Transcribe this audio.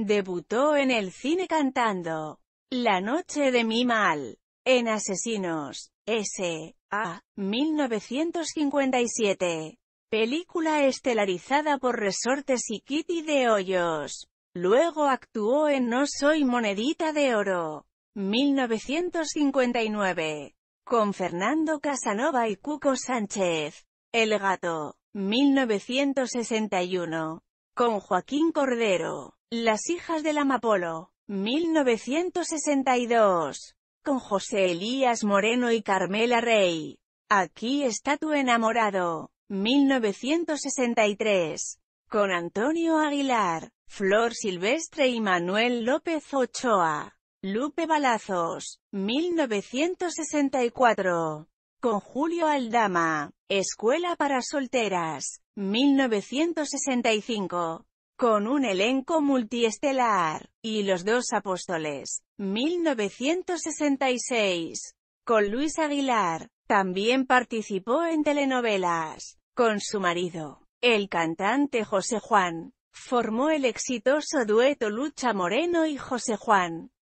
Debutó en el cine cantando La noche de mi mal en Asesinos S.A. 1957. Película estelarizada por Resortes y Kitty de Hoyos. Luego actuó en No soy monedita de oro. 1959. Con Fernando Casanova y Cuco Sánchez. El gato. 1961 con Joaquín Cordero, Las hijas del Amapolo, 1962, con José Elías Moreno y Carmela Rey, Aquí está tu enamorado, 1963, con Antonio Aguilar, Flor Silvestre y Manuel López Ochoa, Lupe Balazos, 1964, con Julio Aldama, Escuela para Solteras, 1965, con un elenco multiestelar, y Los dos apóstoles, 1966, con Luis Aguilar. También participó en telenovelas, con su marido, el cantante José Juan. Formó el exitoso dueto Lucha Moreno y José Juan.